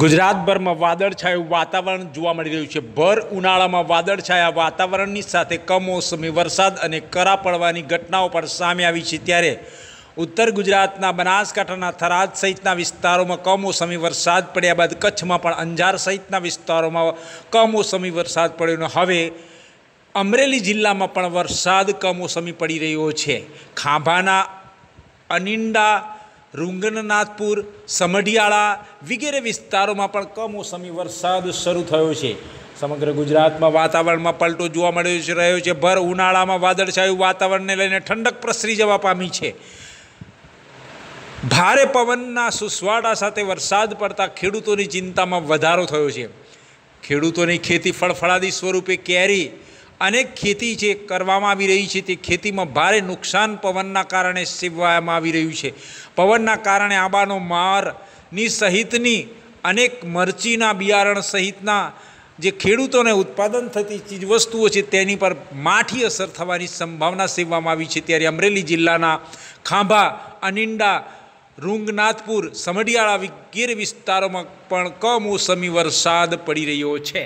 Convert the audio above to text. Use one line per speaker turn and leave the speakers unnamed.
ગુજરાતભરમાં વાદળછાયું વાતાવરણ જોવા મળી રહ્યું છે ભર ઉનાળામાં વાદળછાયા વાતાવરણની સાથે કમોસમી વરસાદ અને કરા પડવાની ઘટનાઓ પણ સામે આવી છે ત્યારે ઉત્તર ગુજરાતના બનાસકાંઠાના થરાદ સહિતના વિસ્તારોમાં કમોસમી વરસાદ પડ્યા બાદ કચ્છમાં પણ અંજાર સહિતના વિસ્તારોમાં કમોસમી વરસાદ પડ્યો હવે અમરેલી જિલ્લામાં પણ વરસાદ કમોસમી પડી રહ્યો છે ખાંભાના અનિંડા રૂંગનનાથપુર સમઢિયાળા વગેરે વિસ્તારોમાં પણ કમોસમી વરસાદ શરૂ થયો છે સમગ્ર ગુજરાતમાં વાતાવરણમાં પલટો જોવા મળ્યો છે રહ્યો છે ભર ઉનાળામાં વાદળછાયું વાતાવરણને લઈને ઠંડક પ્રસરી જવા પામી છે ભારે પવનના સુસવાડા સાથે વરસાદ પડતા ખેડૂતોની ચિંતામાં વધારો થયો છે ખેડૂતોની ખેતી ફળફળાદી સ્વરૂપે કેરી અનેક ખેતી જે કરવામાં આવી રહી છે તે ખેતીમાં ભારે નુકસાન પવનના કારણે સેવવામાં આવી રહ્યું છે પવનના કારણે આંબાનો મારની સહિતની અનેક મરચીના બિયારણ સહિતના જે ખેડૂતોને ઉત્પાદન થતી ચીજવસ્તુઓ છે તેની પર માઠી અસર થવાની સંભાવના સેવવામાં આવી છે ત્યારે અમરેલી જિલ્લાના ખાંભા અનિંડા રૂંગનાથપુર સમઢિયાળા વગેરે વિસ્તારોમાં પણ કમોસમી વરસાદ પડી રહ્યો છે